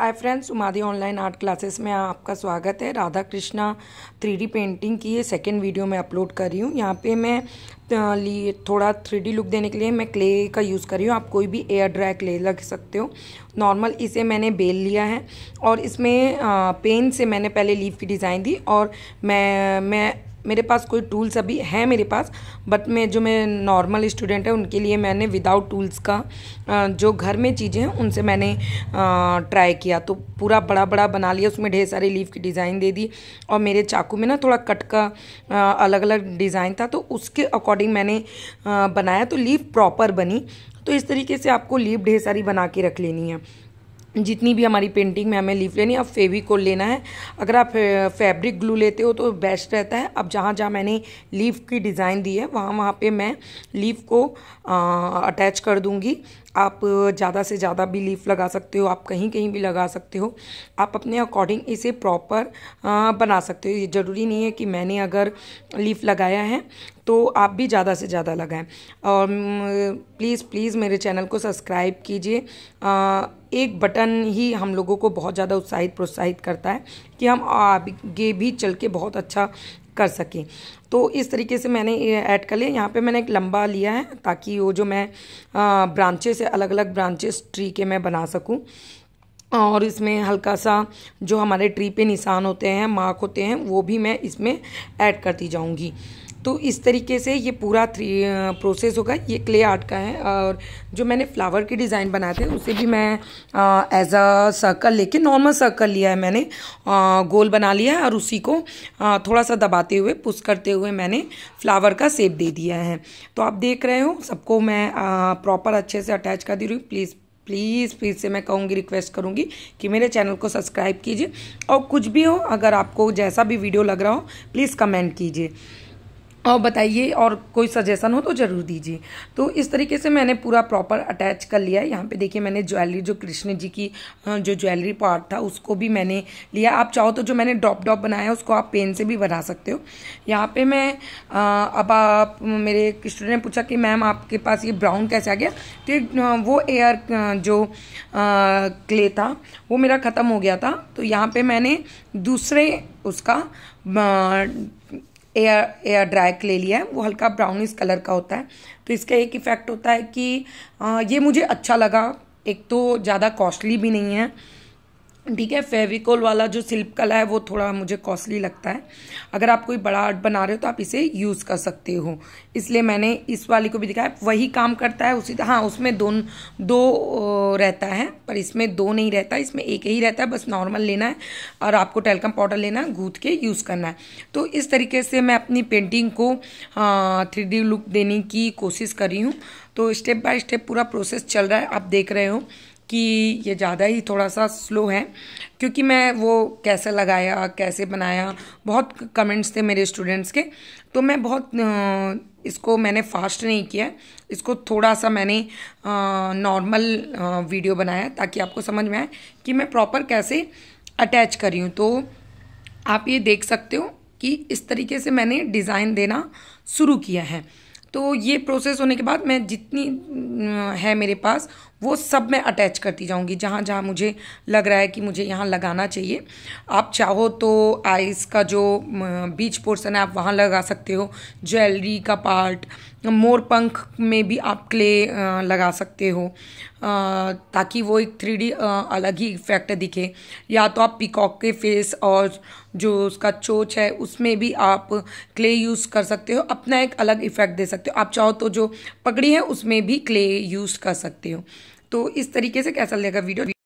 हाय friends उमादी online art classes में आपका स्वागत है राधा कृष्णा थ्री पेंटिंग की ये सेकेंड वीडियो में अपलोड कर रही हूँ यहाँ पे मैं लिए थोड़ा थ्री लुक देने के लिए मैं क्ले का यूज़ कर रही हूँ आप कोई भी एयर ड्राई क्ले लग सकते हो नॉर्मल इसे मैंने बेल लिया है और इसमें पेन से मैंने पहले लीफ की डिज़ाइन दी और मैं मैं मेरे पास कोई टूल्स अभी है मेरे पास बट मैं जो मैं नॉर्मल स्टूडेंट है उनके लिए मैंने विदाउट टूल्स का जो घर में चीज़ें हैं उनसे मैंने ट्राई किया तो पूरा बड़ा बड़ा बना लिया उसमें ढेर सारे लीफ की डिज़ाइन दे दी और मेरे चाकू में ना थोड़ा कट का अलग अलग डिज़ाइन था तो उसके अकॉर्डिंग मैंने बनाया तो लीव प्रॉपर बनी तो इस तरीके से आपको लीव ढेर सारी बना के रख लेनी है जितनी भी हमारी पेंटिंग में हमें लीफ लेनी है अब फेविकोल लेना है अगर आप फैब्रिक ग्लू लेते हो तो बेस्ट रहता है अब जहाँ जहाँ मैंने लीफ की डिज़ाइन दी है वहाँ वहाँ पे मैं लीफ को अटैच कर दूँगी आप ज़्यादा से ज़्यादा भी लीफ लगा सकते हो आप कहीं कहीं भी लगा सकते हो आप अपने अकॉर्डिंग इसे प्रॉपर बना सकते हो ये ज़रूरी नहीं है कि मैंने अगर लीफ लगाया है तो आप भी ज़्यादा से ज़्यादा लगाएं और प्लीज़ प्लीज़ मेरे चैनल को सब्सक्राइब कीजिए एक बटन ही हम लोगों को बहुत ज़्यादा उत्साहित प्रोत्साहित करता है कि हम आगे भी चल के बहुत अच्छा कर सकें तो इस तरीके से मैंने ऐड कर लिया यहाँ पे मैंने एक लंबा लिया है ताकि वो जो मैं ब्रांचेस अलग अलग ब्रांचेस ट्री के मैं बना सकूँ और इसमें हल्का सा जो हमारे ट्री पे निशान होते हैं मार्क होते हैं वो भी मैं इसमें ऐड करती जाऊंगी तो इस तरीके से ये पूरा थ्री प्रोसेस होगा ये क्ले आर्ट का है और जो मैंने फ्लावर के डिज़ाइन बनाए थे उसे भी मैं एज अ सर्कल लेके नॉर्मल सर्कल लिया है मैंने आ, गोल बना लिया है और उसी को आ, थोड़ा सा दबाते हुए पुश करते हुए मैंने फ्लावर का सेप दे दिया है तो आप देख रहे हो सबको मैं प्रॉपर अच्छे से अटैच कर दे रही हूँ प्लीज़ प्लीज़ फिर से मैं कहूँगी रिक्वेस्ट करूँगी कि मेरे चैनल को सब्सक्राइब कीजिए और कुछ भी हो अगर आपको जैसा भी वीडियो लग रहा हो प्लीज़ कमेंट कीजिए और बताइए और कोई सजेशन हो तो ज़रूर दीजिए तो इस तरीके से मैंने पूरा प्रॉपर अटैच कर लिया है यहाँ पे देखिए मैंने ज्वेलरी जो कृष्ण जी की जो ज्वेलरी पार्ट था उसको भी मैंने लिया आप चाहो तो जो मैंने डॉप डॉप बनाया है उसको आप पेन से भी बना सकते हो यहाँ पे मैं आ, अब आप मेरे स्टूडेंट ने पूछा कि मैम आपके पास ये ब्राउन कैसे आ गया तो वो एयर जो क्ले था वो मेरा ख़त्म हो गया था तो यहाँ पर मैंने दूसरे उसका एयर एयर ड्राइक ले लिया है वो हल्का ब्राउनिश कलर का होता है तो इसका एक इफ़ेक्ट होता है कि ये मुझे अच्छा लगा एक तो ज़्यादा कॉस्टली भी नहीं है ठीक है फेविकोल वाला जो सिल्प कला है वो थोड़ा मुझे कॉस्टली लगता है अगर आप कोई बड़ा आर्ट बना रहे हो तो आप इसे यूज़ कर सकते हो इसलिए मैंने इस वाली को भी दिखाया वही काम करता है उसी हाँ उसमें दो दो रहता है पर इसमें दो नहीं रहता इसमें एक ही रहता है बस नॉर्मल लेना है और आपको टेलकम पाउडर लेना है गूँथ के यूज़ करना है तो इस तरीके से मैं अपनी पेंटिंग को थ्री हाँ, लुक देने की कोशिश कर रही हूँ तो स्टेप बाय स्टेप पूरा प्रोसेस चल रहा है आप देख रहे हो कि ये ज़्यादा ही थोड़ा सा स्लो है क्योंकि मैं वो कैसे लगाया कैसे बनाया बहुत कमेंट्स थे मेरे स्टूडेंट्स के तो मैं बहुत इसको मैंने फास्ट नहीं किया इसको थोड़ा सा मैंने नॉर्मल वीडियो बनाया ताकि आपको समझ में आए कि मैं प्रॉपर कैसे अटैच करी हूँ तो आप ये देख सकते हो कि इस तरीके से मैंने डिज़ाइन देना शुरू किया है तो ये प्रोसेस होने के बाद मैं जितनी है मेरे पास वो सब मैं अटैच करती जाऊँगी जहाँ जहाँ मुझे लग रहा है कि मुझे यहाँ लगाना चाहिए आप चाहो तो आइस का जो बीच पोर्सन है आप वहाँ लगा सकते हो ज्वेलरी का पार्ट मोर पंख में भी आप क्ले लगा सकते हो ताकि वो एक थ्री अलग ही इफेक्ट दिखे या तो आप पिकॉक के फेस और जो उसका चोच है उसमें भी आप क्ले यूज़ कर सकते हो अपना एक अलग इफेक्ट दे सकते हो आप चाहो तो जो पगड़ी है उसमें भी क्ले यूज़ कर सकते हो तो इस तरीके से कैसा लगेगा वीडियो